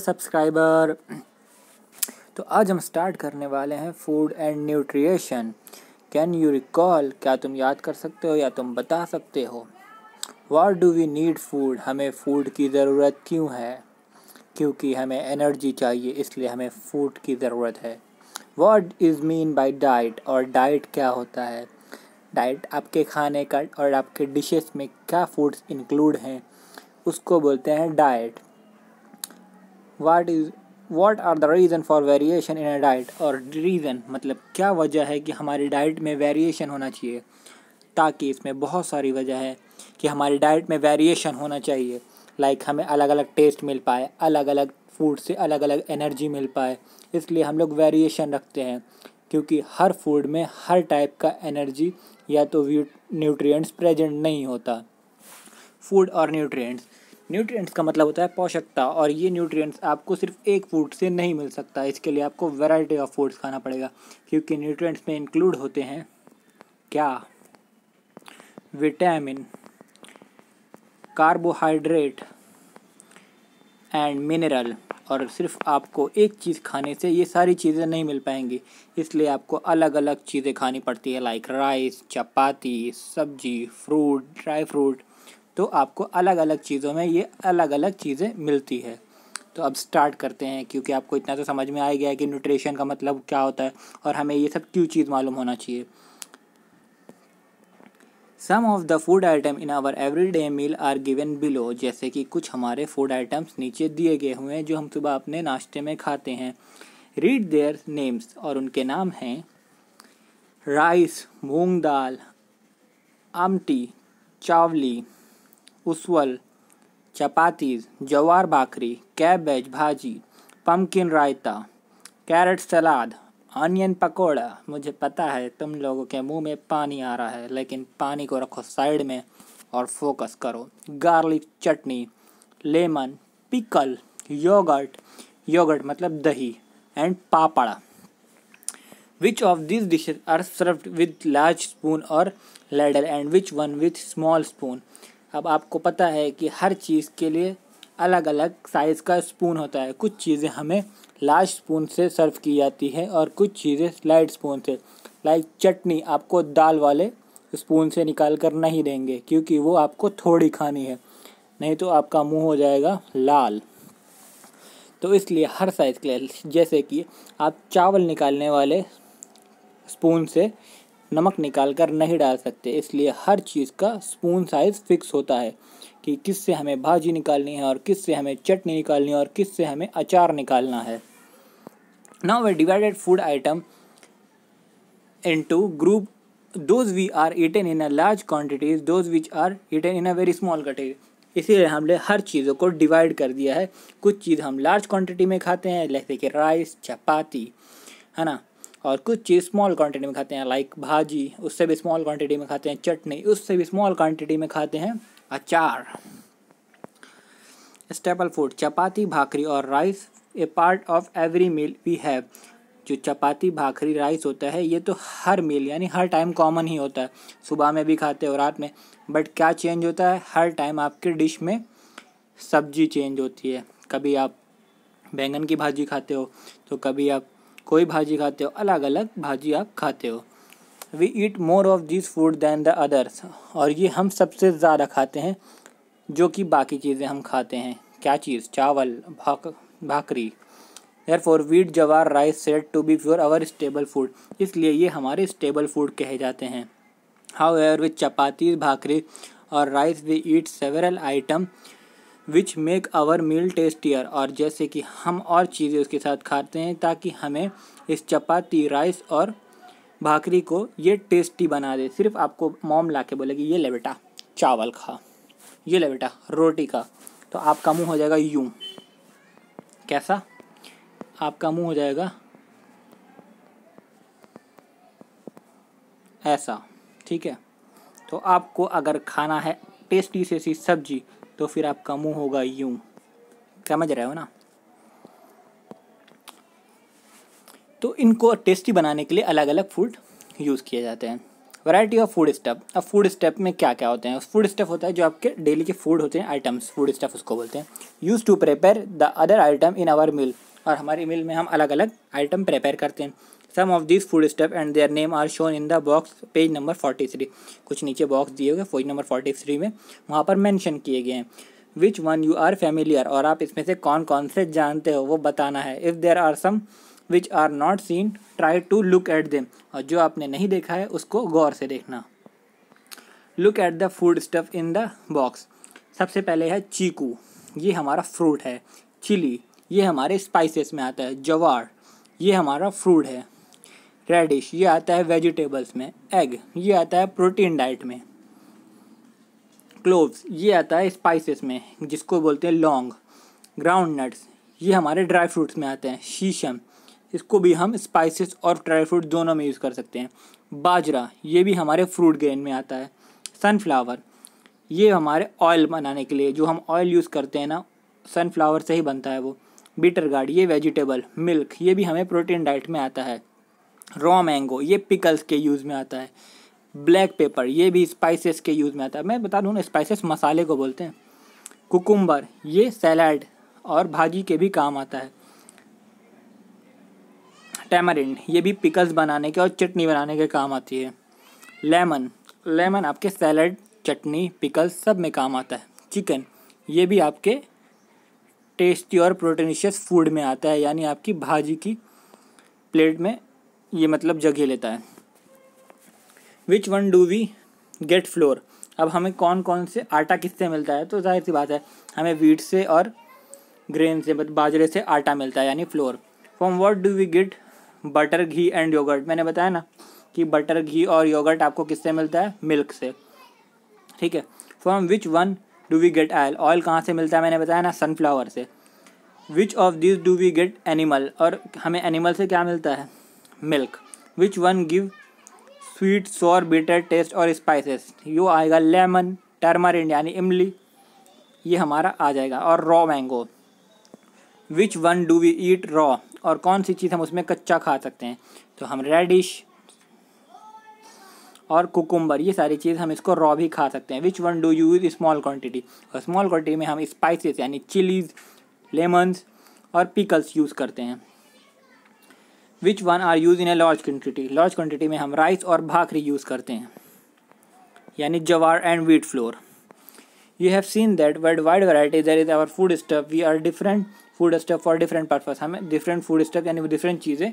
subscriber तो आज हम स्टार्ट करने वाले हैं food and nutrition can you recall क्या तुम याद कर सकते हो या तुम बता सकते हो what do we need food हमें फूड की ज़रूरत क्यों है क्योंकि हमें एनर्जी चाहिए इसलिए हमें फूड की ज़रूरत है what is mean by diet और डाइट क्या होता है डाइट आपके खाने का और आपके डिशेस में क्या फूड्स इंक्लूड हैं उसको बोलते हैं diet what is what are the reason for variation in a diet और रीज़न मतलब क्या वजह है कि हमारी डाइट में वेरिएशन होना चाहिए ताकि इसमें बहुत सारी वजह है कि हमारी डाइट में वेरिएशन होना चाहिए लाइक like हमें अलग अलग टेस्ट मिल पाए अलग अलग फूड से अलग अलग एनर्जी मिल पाए इसलिए हम लोग वेरिएशन रखते हैं क्योंकि हर फूड में हर टाइप का एनर्जी या तो न्यूट्रिएंट्स प्रेजेंट नहीं होता फूड और न्यूट्रिएंट्स न्यूट्रिएंट्स का मतलब होता है पोषकता और ये न्यूट्रिएंट्स आपको सिर्फ एक फूड से नहीं मिल सकता इसके लिए आपको वैरायटी ऑफ फूड्स खाना पड़ेगा क्योंकि न्यूट्रिएंट्स में इंक्लूड होते हैं क्या विटामिन कार्बोहाइड्रेट एंड मिनरल और सिर्फ आपको एक चीज़ खाने से ये सारी चीज़ें नहीं मिल पाएंगी इसलिए आपको अलग अलग चीज़ें खानी पड़ती है लाइक राइस चपाती सब्जी फ्रूट ड्राई फ्रूट तो आपको अलग अलग चीज़ों में ये अलग अलग चीज़ें मिलती है तो अब स्टार्ट करते हैं क्योंकि आपको इतना तो समझ में आ गया है कि न्यूट्रिशन का मतलब क्या होता है और हमें ये सब क्यों चीज़ मालूम होना चाहिए some of the food item in our every day meal are given below जैसे कि कुछ हमारे फूड आइटम्स नीचे दिए गए हुए हैं जो हम सुबह अपने नाश्ते में खाते हैं रीड देयर नेम्स और उनके नाम हैं राइस मूंग दाल आमटी चावली उसवल चपातीज़ जवार bhakri cabbage bhaji pumpkin raita carrot salad onion pakora मुझे पता है तुम लोगों के मुंह में पानी आ रहा है लेकिन पानी को रखो साइड में और फोकस करो garlic chutney lemon pickle yogurt yogurt मतलब दही and papad which of this dishes are served with large spoon और ladle and which one with small spoon अब आपको पता है कि हर चीज़ के लिए अलग अलग साइज़ का स्पून होता है कुछ चीज़ें हमें लार्ज स्पून से सर्व की जाती है और कुछ चीज़ें लाइट स्पून से लाइक चटनी आपको दाल वाले स्पून से निकाल कर नहीं देंगे क्योंकि वो आपको थोड़ी खानी है नहीं तो आपका मुंह हो जाएगा लाल तो इसलिए हर साइज़ के लिए जैसे कि आप चावल निकालने वाले स्पून से नमक निकाल कर नहीं डाल सकते इसलिए हर चीज़ का स्पून साइज़ फिक्स होता है कि किस से हमें भाजी निकालनी है और किस से हमें चटनी निकालनी है और किस से हमें अचार निकालना है now we divided food item into group those we are eaten in a large quantities those which are eaten in a very small quantities इसीलिए हमने हर चीज़ों को डिवाइड कर दिया है कुछ चीज़ हम लार्ज क्वान्टिटी में खाते हैं जैसे कि राइस चपाती है ना और कुछ चीज़ स्मॉल क्वांटिटी में खाते हैं लाइक भाजी उससे भी स्मॉल क्वांटिटी में खाते हैं चटनी उससे भी स्मॉल क्वांटिटी में खाते हैं अचार स्टेपल फूड चपाती भाकरी और rice a part of every meal we have जो चपाती भाखरी राइस होता है ये तो हर मील यानी हर टाइम कॉमन ही होता है सुबह में भी खाते हो रात में बट क्या चेंज होता है हर टाइम आपके डिश में सब्जी चेंज होती है कभी आप बैंगन की भाजी खाते हो तो कभी आप कोई भाजी खाते हो अलग अलग भाजी आप खाते हो we eat more of this food than the others और ये हम सबसे ज़्यादा खाते हैं जो कि बाकी चीज़ें हम खाते हैं क्या चीज़ चावल भाक भाकरी therefore wheat jowar rice set to be pure our stable food इसलिए ये हमारे स्टेबल फूड कहे जाते हैं however with chapati bhakri और rice we eat several item which make our meal tastier और जैसे कि हम और चीज़ें उसके साथ खाते हैं ताकि हमें इस चपाती राइस और भाकरी को ये टेस्टी बना दे सिर्फ आपको मॉम ला के बोलेगी ये ले बेटा चावल खा ये ले बेटा रोटी खा तो आपका मुंह हो जाएगा यूं कैसा आपका मुंह हो जाएगा ऐसा ठीक है तो आपको अगर खाना है टेस्टी से सी सब्जी तो फिर आपका मुंह होगा यूं समझ रहे हो ना तो इनको टेस्टी बनाने के लिए अलग अलग फूड यूज़ किए जाते हैं वैरायटी ऑफ फूड स्टेप अब फूड स्टेप में क्या क्या होते हैं फूड स्टेप होता है जो आपके डेली के फूड होते हैं आइटम्स फूड स्टेप उसको बोलते हैं use to prepare the other item in our meal और हमारी मील में हम अलग अलग आइटम प्रिपेयर करते हैं some of this food step and there name are shown in the box page number forty three कुछ नीचे बॉक्स दिए हुए पेज नंबर फोर्टी थ्री में वहाँ पर मैंशन किए गए हैं which one you are familiar और आप इसमें से कौन कौन से जानते हो वो बताना है if there are some which are not seen try to look at them और जो आपने नहीं देखा है उसको गौर से देखना look at the food stuff in the box सबसे पहले है चीकू ये हमारा फ्रूट है चिली ये हमारे स्पाइसेस में आता है जवार ये हमारा फ्रूट है रेडिश ये आता है वेजिटेबल्स में एग ये आता है प्रोटीन डाइट में क्लोव्स ये आता है स्पाइसेस में जिसको बोलते हैं लौंग ग्राउंड नट्स ये हमारे ड्राई फ्रूट्स में आते हैं शीशम इसको भी हम स्पाइसेस और ड्राई फ्रूट दोनों में यूज़ कर सकते हैं बाजरा ये भी हमारे फ्रूट ग्रेन में आता है सनफ्लावर ये हमारे ऑयल बनाने के लिए जो हम ऑयल यूज़ करते हैं ना सनफ्लावर से ही बनता है वो बीटर गार्ड ये वेजिटेबल मिल्क ये भी हमें प्रोटीन डाइट में आता है रॉ मैंगो ये पिकल्स के यूज़ में आता है ब्लैक पेपर ये भी स्पाइसेस के यूज़ में आता है मैं बता दूँ ना स्पाइसेस मसाले को बोलते हैं कुकुम्बर ये सैलड और भाजी के भी काम आता है टैमरिन ये भी पिकल्स बनाने के और चटनी बनाने के काम आती है लेमन लेमन आपके सैलड चटनी पिकल्स सब में काम आता है चिकन ये भी आपके टेस्टी और प्रोटीनिशियस फूड में आता है यानी आपकी भाजी की प्लेट में ये मतलब जगह लेता है which one do we get flour अब हमें कौन कौन से आटा किससे मिलता है तो जाहिर सी बात है हमें वीट से और ग्रेन से मतलब बाजरे से आटा मिलता है यानी flour from what do we get butter ghee and yogurt मैंने बताया ना कि बटर घी और योगर्ट आपको किससे मिलता है मिल्क से ठीक है from which one do we get oil oil कहाँ से मिलता है मैंने बताया ना सनफ्लावर से which of this do we get animal और हमें एनिमल से क्या मिलता है milk which one give sweet sour bitter taste और स्पाइसेस यो आएगा लेमन टर्मरिन यानी इमली ये हमारा आ जाएगा और raw mango which one do we eat raw और कौन सी चीज़ हम उसमें कच्चा खा सकते हैं तो हम रेडिश और कुकुम्बर ये सारी चीज़ हम इसको रॉ भी खा सकते हैं which one do you use small quantity और स्मॉल क्वान्टिटी में हम स्पाइसेस यानी चिलीज लेमन्स और पिकल्स यूज़ करते हैं which one are use in a large quantity large quantity में हम राइस और भाखरी यूज़ करते हैं यानी jowar and wheat flour you have seen that world wide variety there is our food stuff we are different food stuff for different purpose हमें different food stuff यानी different चीज़ें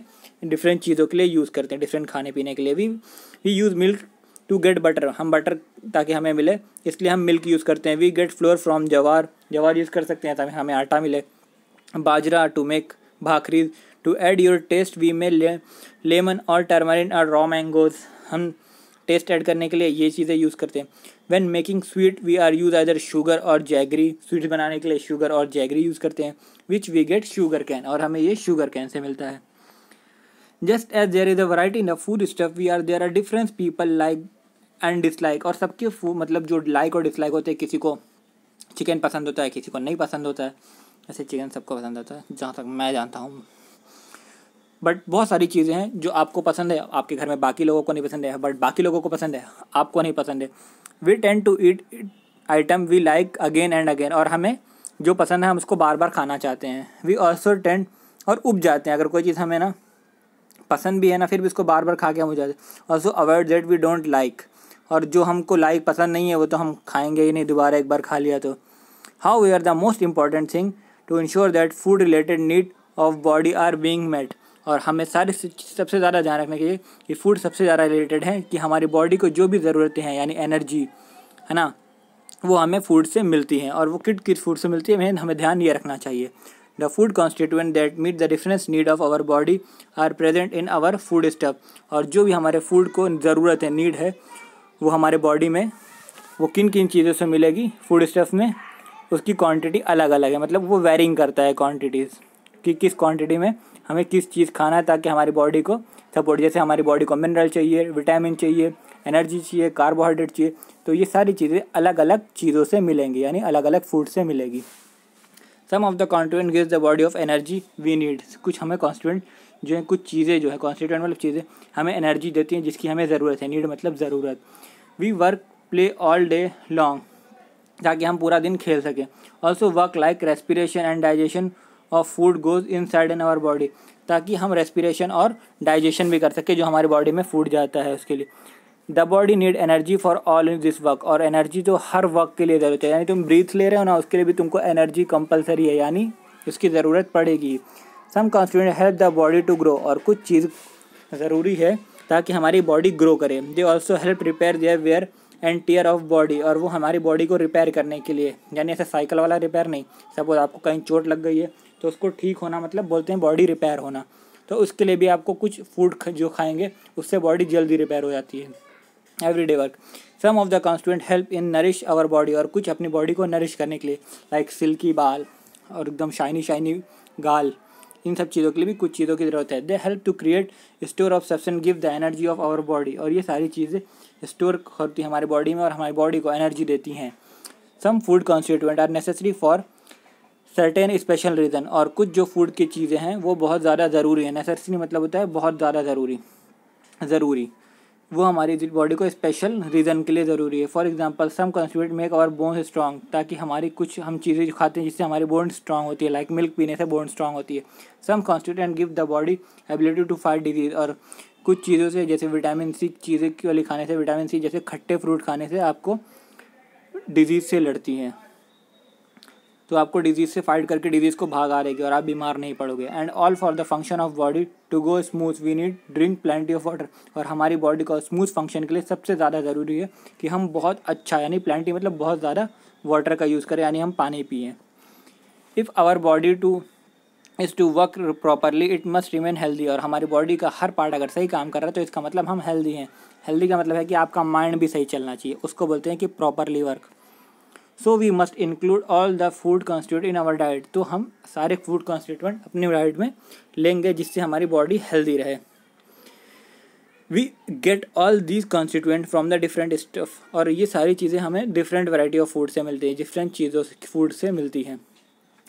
different चीज़ों के लिए यूज़ करते हैं डिफरेंट खाने पीने के लिए भी we use milk to get butter हम बटर ताकि हमें मिले इसलिए हम मिल्क यूज़ करते हैं वी गेट फ्लोर फ्रॉम जवार जवार यूज़ कर सकते हैं ताकि हमें आटा मिले bajra to make bhakri to add your taste we may lemon और टर्मरिन और रॉ मैंगोज हम टेस्ट ऐड करने के लिए ये चीज़ें यूज़ करते हैं when making sweet we are use either sugar और जैगरी स्वीट बनाने के लिए शुगर और जैगरी यूज़ करते हैं which we get sugar cane और हमें ये शुगर कैन से मिलता है just as there is a variety in the food stuff we are there are difference people like and dislike और सबके मतलब जो लाइक और डिसलाइक होते हैं किसी को चिकन पसंद होता है किसी को नहीं पसंद होता है ऐसे चिकन सबको पसंद होता है जहाँ तक मैं जानता हूँ बट बहुत सारी चीज़ें हैं जो आपको पसंद है आपके घर में बाकी लोगों को नहीं पसंद है बट बाकी लोगों को पसंद है आपको नहीं पसंद है we tend to eat item we like again and again और हमें जो पसंद है हम उसको बार बार खाना चाहते हैं वी ऑल्सो टेंट और उब जाते हैं अगर कोई चीज़ हमें ना पसंद भी है ना फिर भी उसको बार बार खा के हम हो जाते हैं also avoid that we don't like और जो हमको लाइक पसंद नहीं है वो तो हम खाएंगे ही नहीं दोबारा एक बार खा लिया तो how we are the most important thing to ensure that food related need of body are being met और हमें सारी सबसे ज़्यादा ध्यान रखना चाहिए कि फूड सबसे ज़्यादा रिलेटेड है कि हमारी बॉडी को जो भी ज़रूरतें हैं यानी एनर्जी है ना वो हमें फूड से मिलती हैं और वो किट किस फूड से मिलती है हमें ध्यान ये रखना चाहिए the food constituent that meet the difference need of our body are present in our food stuff और जो भी हमारे फूड को ज़रूरत है नीड है वो हमारे बॉडी में वो किन किन चीज़ों से मिलेगी फूड स्टफ में उसकी क्वांटिटी अलग अलग है मतलब वो वेरिंग करता है क्वांटिटीज़ कि किस क्वांटिटी में हमें किस चीज़ खाना है ताकि हमारी बॉडी को सपोर्ट जैसे हमारी बॉडी को मिनरल चाहिए विटामिन चाहिए एनर्जी चाहिए कार्बोहाइड्रेट चाहिए तो ये सारी चीज़ें अलग अलग चीज़ों से मिलेंगी यानी अलग अलग फूड से मिलेगी some of the constituent gives the body of energy we needs कुछ हमें कॉन्स्टिटेंट जो है कुछ चीज़ें जो है कॉन्स्टिटेंट मतलब चीज़ें हमें एनर्जी देती हैं जिसकी हमें ज़रूरत है नीड मतलब ज़रूरत we work play all day long ताकि हम पूरा दिन खेल सकें also work like respiration and digestion of food goes inside in our body ताकि हम रेस्पिरेशन और डाइजेशन भी कर सकें जो हमारी बॉडी में फूड जाता है उसके लिए the body need energy for all in this work और एनर्जी तो हर वर्क के लिए ज़रूरत है यानी तुम ब्रीथ ले रहे हो ना उसके लिए भी तुमको एनर्जी कंपलसरी है यानी उसकी ज़रूरत पड़ेगी some constituent help the body to grow और कुछ चीज़ ज़रूरी है ताकि हमारी बॉडी ग्रो करे they also help repair their wear and tear of body और वो हमारी बॉडी को रिपेयर करने के लिए यानी ऐसा साइकिल वाला रिपेयर नहीं सपोज आपको कहीं चोट लग गई है तो उसको ठीक होना मतलब बोलते हैं बॉडी रिपेयर होना तो उसके लिए भी आपको कुछ फूड जो खाएंगे उससे बॉडी जल्दी रिपेयर हो जाती है everyday work some of the constituent help in nourish our body और कुछ अपनी बॉडी को नरिश करने के लिए लाइक सिल्की बाल और एकदम शाइनी शाइनी गाल इन सब चीज़ों के लिए भी कुछ चीज़ों की ज़रूरत है they help to create store of substance give the energy of our body और ये सारी चीज़ें स्टोर होती हैं हमारे बॉडी में और हमारी बॉडी को एनर्जी देती हैं some food constituent are necessary for certain special reason और कुछ जो फूड की चीज़ें हैं वो बहुत ज़्यादा ज़रूरी है नेसेसरी मतलब होता है बहुत ज़्यादा ज़रूरी ज़रूरी वो हमारी बॉडी को स्पेशल रीज़न के लिए ज़रूरी है for example some constitute make our bones strong ताकि हमारी कुछ हम चीज़ें जो खाते हैं जिससे हमारी बोन स्ट्रॉन्ग होती है लाइक मिल्क पीने से बोन स्ट्रॉन्ग होती है some constitute give the body ability to fight disease और कुछ चीज़ों से जैसे विटामिन सी चीज़ें वाली खाने से विटामिन सी जैसे खट्टे फ्रूट खाने से आपको डिजीज़ से लड़ती हैं तो आपको डिजीज़ से फाइट करके डिजीज़ को भागा रहेगी और आप बीमार नहीं पड़ोगे and all for the function of body to go smooth we need drink plenty of water और हमारी बॉडी का स्मूथ फंक्शन के लिए सबसे ज़्यादा ज़रूरी है कि हम बहुत अच्छा यानी प्लेंटी मतलब बहुत ज़्यादा वाटर का यूज़ करें यानी हम पानी पिए if our body to is to work properly it must remain healthy और हमारी बॉडी का हर पार्ट अगर सही काम कर रहा है तो इसका मतलब हम हेल्दी हैं हेल्दी का मतलब है कि आपका माइंड भी सही चलना चाहिए उसको बोलते हैं कि properly work so we must include all the food constitute in our diet तो हम सारे फूड कॉन्स्टिट्यूट अपने डाइट में लेंगे जिससे हमारी बॉडी हेल्दी रहे we get all these constituent from the different stuff और ये सारी चीज़ें हमें डिफरेंट वराइटी ऑफ फूड से मिलती हैं डिफरेंट चीज़ों से फूड से मिलती हैं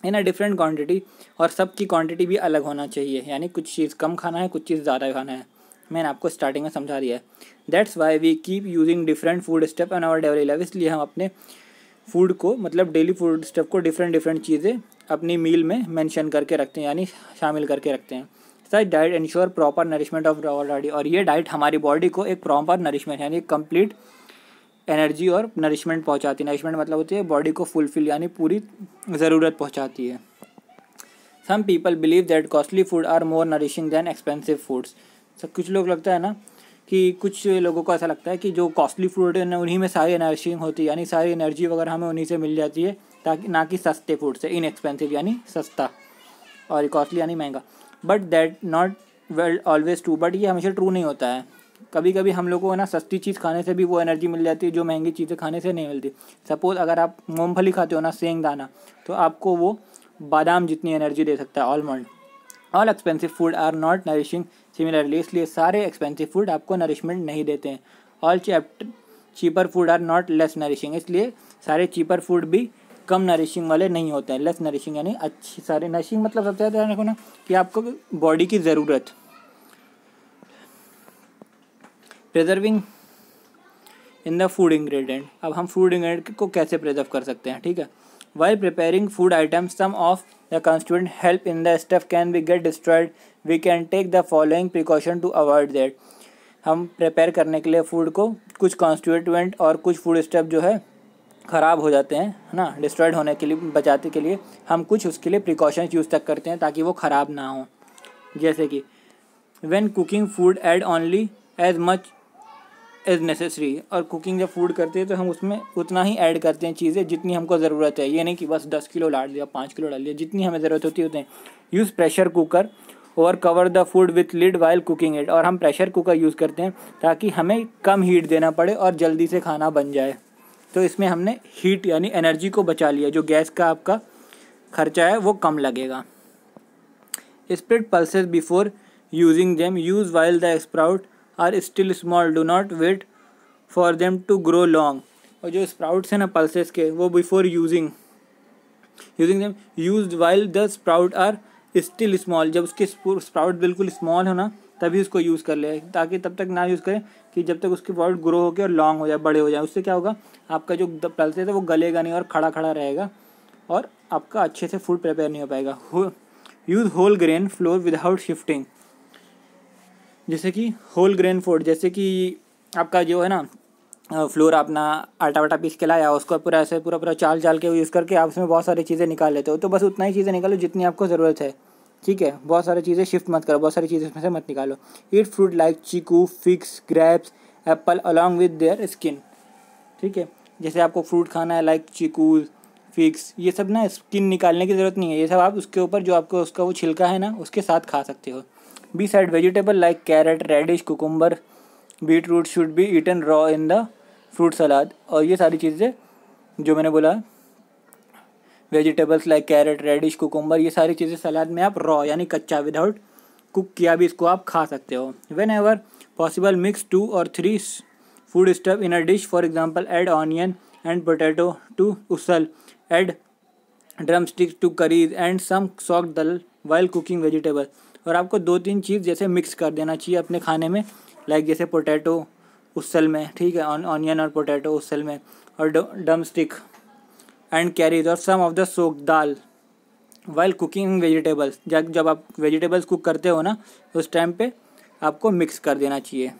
इन अ डिफरेंट क्वान्टिटी और सबकी क्वान्टिटी भी अलग होना चाहिए यानी कुछ चीज़ कम खाना है कुछ चीज़ ज़्यादा खाना है मैंने आपको स्टार्टिंग में समझा दिया है that's why we keep using different food stuff in our डेवरी लाइफ इसलिए हम अपने फूड को मतलब डेली फूड स्टफ को डिफरेंट डिफरेंट चीज़ें अपनी मील में मेंशन करके रखते हैं यानी शामिल करके रखते हैं such diet ensure proper nourishment of our body और ये डाइट हमारी बॉडी को एक प्रॉपर नरिशमेंट यानी कंप्लीट एनर्जी और नरिशमेंट पहुंचाती है नरिशमेंट मतलब होती है बॉडी को फुलफिल यानी पूरी ज़रूरत पहुंचाती है some people believe that costly food are more nourishing than expensive foods सब कुछ लोग लगता है ना कि कुछ लोगों को ऐसा लगता है कि जो कॉस्टली फूड है उन्हीं में सारी एनर्शिंग होती है यानी सारी एनर्जी वगैरह हमें उन्हीं से मिल जाती है ताकि ना कि सस्ते फूड से इनएक्सपेंसिव यानी सस्ता और कॉस्टली यानी महंगा but that not well always true but ये हमेशा ट्रू नहीं होता है कभी कभी हम लोग को ना सस्ती चीज़ खाने से भी वो एनर्जी मिल जाती है जो महंगी चीज़ें खाने से नहीं मिलती सपोज़ अगर आप मूँगफली खाते हो ना सेंग दाना तो आपको वो बादाम जितनी एनर्जी दे सकता है almond all expensive food are not nourishing similarly इसलिए सारे एक्सपेंसिव फूड आपको नरिशमेंट नहीं देते हैं all chapter cheaper food are not less nourishing इसलिए सारे चीपर फूड भी कम नरिशिंग वाले नहीं होते हैं लेस नरिशिंग यानी अच्छी सारे नरिशिंग मतलब सबसे ज़्यादा रखो ना कि आपको बॉडी की ज़रूरत preserving in the food ingredient अब हम फूड इंग्रेडिएंट को कैसे प्रिजर्व कर सकते हैं ठीक है while preparing food items some of the constituent help in the stuff can be get destroyed we can take the following precaution to avoid that हम प्रिपेयर करने के लिए फूड को कुछ constituent और कुछ फूड स्टेप जो है ख़राब हो जाते हैं है ना डिस्ट्रॉयड होने के लिए बचाते के लिए हम कुछ उसके लिए प्रिकॉशंस यूज़ तक करते हैं ताकि वो ख़राब ना हो जैसे कि when cooking food add only as much as necessary और कुकिंग जब फूड करते हैं तो हम उसमें उतना ही ऐड करते हैं चीज़ें जितनी हमको ज़रूरत है ये नहीं कि बस दस किलो डाल दिया पाँच किलो डाल दिया जितनी हमें ज़रूरत होती है उतने यूज़ प्रेशर कुकर और cover the food with lid while cooking it और हम प्रेशर कुकर यूज़ करते हैं ताकि हमें कम हीट देना पड़े और जल्दी से खाना बन जाए तो इसमें हमने हीट यानी एनर्जी को बचा लिया जो गैस का आपका खर्चा है वो कम लगेगा sprout pulses before using them use while the sprout are still small do not wait for them to grow long और जो स्प्राउट्स हैं ना पल्सेस के वो before using using them use while the sprout are still small जब उसके sprout बिल्कुल small हो ना तभी उसको यूज़ कर ले ताकि तब तक ना यूज़ करें कि जब तक उसके प्रोडक्ट ग्रो होकर और लॉन्ग हो जाए बड़े हो जाए उससे क्या होगा आपका जो पल्सेस है वो गलेगा नहीं और खड़ा खड़ा रहेगा और आपका अच्छे से फूड प्रिपेयर नहीं हो पाएगा हो use whole grain flour without sifting जैसे कि होल ग्रेन फूड जैसे कि आपका जो है ना फ्लोर अपना आटा वाटा पीस के लाया उसको पूरा ऐसे पूरा पूरा चाल चाल के यूज़ करके आप उसमें बहुत सारी चीज़ें निकाल लेते हो तो बस उतना ही चीज़ें निकालो जितनी आपको ज़रूरत है ठीक है बहुत सारी चीज़ें शिफ्ट मत करो बहुत सारी चीज़ें इसमें से मत निकालो eat fruit like chikoo figs grapes apple along with their skin ठीक है जैसे आपको फ्रूट खाना है लाइक चीकू फिक्स ये सब ना स्किन निकालने की ज़रूरत नहीं है ये सब आप उसके ऊपर जो आपको उसका वो छिलका है ना उसके साथ खा सकते हो besides vegetable like carrot radish cucumber beetroot should be eaten raw in the fruit salad और ये सारी चीज़ें जो मैंने बोला vegetables like carrot radish cucumber ये सारी चीज़ें सलाद में आप रॉ यानी कच्चा विदाउट कुक किया भी इसको आप खा सकते हो whenever possible mix two और three food stuff in a dish for example add onion and potato to usal add drumsticks to curries and some soak dal while cooking vegetable और आपको दो तीन चीज़ जैसे मिक्स कर देना चाहिए अपने खाने में लाइक जैसे पोटैटो उसल में ठीक है ऑनियन और पोटैटो उसल में और डम स्टिक एंड कैरीज और some of the soak dal while cooking vegetables जब आप वेजिटेबल्स कुक करते हो ना उस टाइम पे आपको मिक्स कर देना चाहिए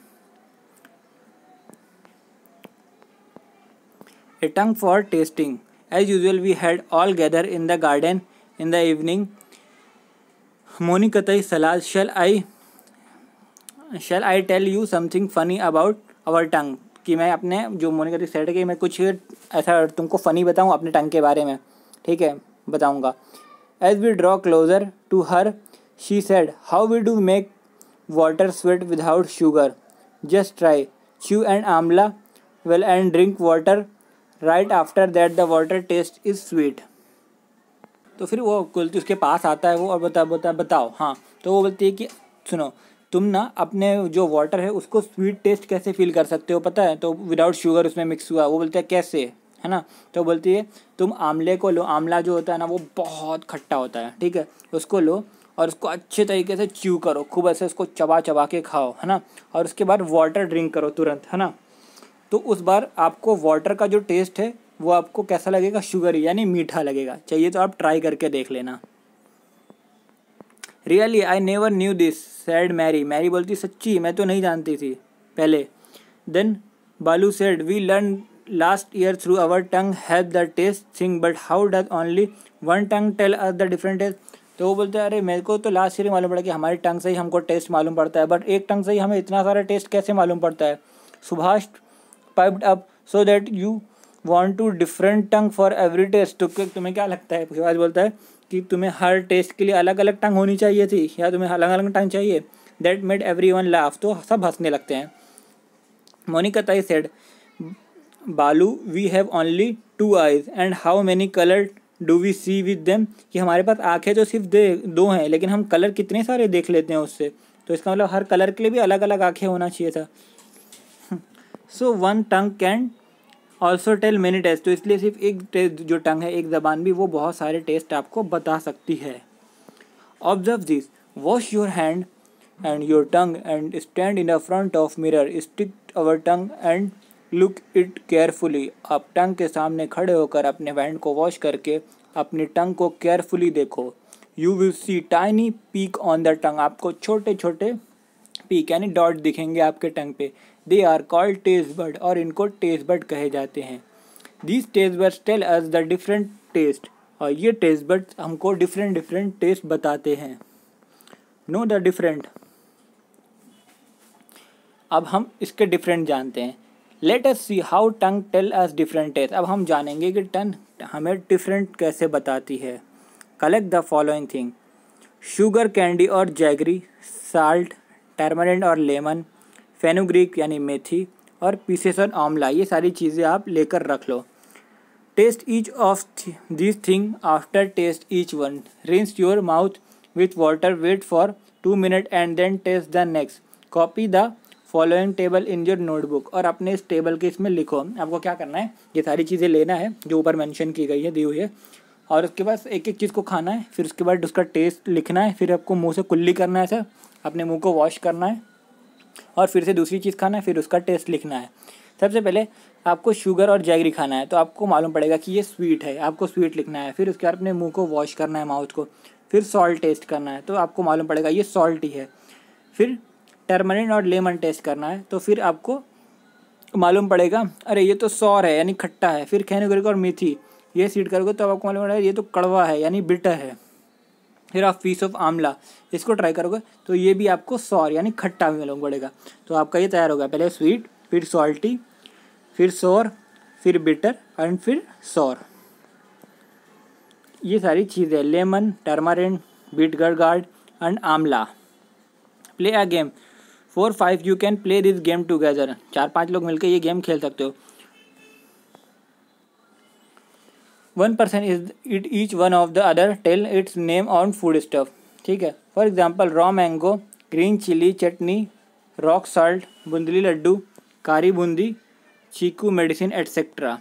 a tongue for tasting as usual we had all gather in the garden in the evening मोनी कतई सलाद shall I shall I tell you something funny about our tongue कि मैं अपने जो मोनी कतई सेट की मैं कुछ ऐसा तुमको फ़नी बताऊँ अपने टंग के बारे में ठीक है बताऊँगा as we draw closer to her she said how we do make water sweet without sugar just try chew and amla well and drink water right after that the water taste is sweet तो फिर वो कुलती उसके पास आता है वो और बता बता बताओ हाँ तो वो बोलती है कि सुनो तुम ना अपने जो वाटर है उसको स्वीट टेस्ट कैसे फील कर सकते हो पता है तो विदाउट शुगर उसमें मिक्स हुआ वो बोलते हैं कैसे है ना तो बोलती है तुम आमले को लो आमला जो होता है ना वो बहुत खट्टा होता है ठीक है उसको लो और उसको अच्छे तरीके से च्यू करो खूब ऐसे उसको चबा चबा के खाओ है ना और उसके बाद वाटर ड्रिंक करो तुरंत है ना तो उस बार आपको वाटर का जो टेस्ट है वो आपको कैसा लगेगा शुगर यानी मीठा लगेगा चाहिए तो आप ट्राई करके देख लेना really I never knew this said Mary Mary बोलती सच्ची मैं तो नहीं जानती थी पहले then Balu said we learn last year through our tongue have the taste thing but how does only one tongue tell us the different taste तो वो बोलते हैं अरे मेरे को तो लास्ट ईयर ही मालूम पड़ा कि हमारे टंग से ही हमको टेस्ट मालूम पड़ता है बट एक टंग से ही हमें इतना सारा टेस्ट कैसे मालूम पड़ता है Subhash piped up so that you want two different tongue for every taste तो तुम्हें क्या लगता है शिवाज बोलता है कि तुम्हें हर टेस्ट के लिए अलग अलग टंग होनी चाहिए थी या तुम्हें अलग अलग टंग चाहिए that made everyone laugh तो सब हंसने लगते हैं Monika tai said Balu we have only two eyes and how many colour do we see with them कि हमारे पास आँखें तो सिर्फ दे दो हैं लेकिन हम कलर कितने सारे देख लेते हैं उससे तो इसका मतलब हर कलर के लिए भी अलग अलग आँखें होना चाहिए था so one tongue can also tell many taste तो इसलिए सिर्फ एक टेस्ट जो टंग है एक जबान भी वो बहुत सारे टेस्ट आपको बता सकती है observe this wash your hand and your tongue and stand in the front of mirror stick our tongue and look it carefully आप टंग के सामने खड़े होकर अपने हैंड को वॉश करके अपनी टंग को केयरफुली देखो you will see tiny peak on the tongue आपको छोटे छोटे पीक यानी डॉट दिखेंगे आपके टंग पे they are called taste bud और इनको टेस्ट बर्ड कहे जाते हैं this taste bud tell us the different taste और ये टेस्ट बर्ड हमको डिफरेंट डिफरेंट टेस्ट बताते हैं नो द डिफरेंट अब हम इसके डिफरेंट जानते हैं let us see how tongue tell us different taste अब हम जानेंगे कि टंग हमें डिफरेंट कैसे बताती है collect the following thing sugar candy और जैगरी साल्ट टर्मरेंट और लेमन फेनुग्रीक यानी मेथी और पीसेस और आंवला ये सारी चीज़ें आप लेकर रख लो test each of this thing after test each one rinse your mouth with water wait for two minute and then test the next copy the following table in your notebook और अपने इस टेबल के इसमें लिखो आपको क्या करना है ये सारी चीज़ें लेना है जो ऊपर मैंशन की गई है दी हुई है और उसके बाद एक एक चीज़ को खाना है फिर उसके बाद उसका टेस्ट लिखना है फिर आपको मुँह से कुल्ली करना है सर अपने मुँह को वॉश करना है और फिर से दूसरी चीज़ खाना है फिर उसका टेस्ट लिखना है सबसे पहले आपको शुगर और जैगरी खाना है तो आपको मालूम पड़ेगा कि ये स्वीट है आपको स्वीट लिखना है फिर उसके बाद अपने मुंह को वॉश करना है माउथ को फिर सॉल्ट टेस्ट करना है तो आपको मालूम पड़ेगा ये सॉल्ट ही है फिर टर्मरिन और लेमन टेस्ट करना है तो फिर आपको मालूम पड़ेगा अरे ये तो सौर है यानी खट्टा है फिर खैन और मेथी ये सीट करोगे तो आपको मालूम पड़ेगा ये तो कड़वा है यानी बिटर है फिर आप पीस ऑफ आमला इसको ट्राई करोगे तो ये भी आपको सॉर यानी खट्टा भी मालूम पड़ेगा तो आपका ये तैयार होगा पहले स्वीट फिर सॉल्टी फिर सॉर फिर बिटर एंड फिर सौर ये सारी चीज़ें lemon tamarind bitter gourd and amla play a game four five you can play this game together चार पांच लोग मिलकर ये गेम खेल सकते हो one person is it each one of the other tell its name on food stuff ठीक है for example raw mango green chilli chutney rock salt बुंदली लड्डू कारी बूंदी चीकू मेडिसिन एट्सेट्रा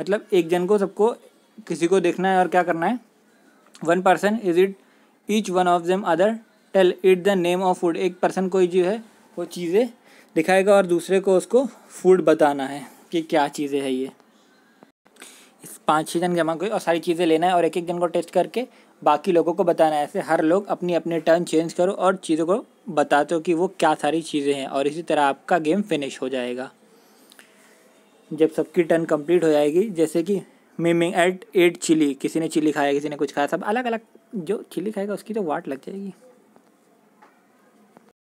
मतलब एक जन को सबको किसी को देखना है और क्या करना है one person is it each one of them other tell it the name of food एक पर्सन कोई जो है वो चीज़ें दिखाएगा और दूसरे को उसको फूड बताना है कि क्या चीज़ें है ये इस पाँच छः जन जमा कोई और सारी चीज़ें लेना है और एक एक जन को टेस्ट करके बाकी लोगों को बताना है ऐसे हर लोग अपनी अपने टर्न चेंज करो और चीज़ों को बताते हो कि वो क्या सारी चीज़ें हैं और इसी तरह आपका गेम फिनिश हो जाएगा जब सबकी टर्न कंप्लीट हो जाएगी जैसे कि मीमिंग एट एट चिली किसी ने चिली खाया किसी ने कुछ खाया सब अलग अलग जो चिली खाएगा उसकी तो वाट लग जाएगी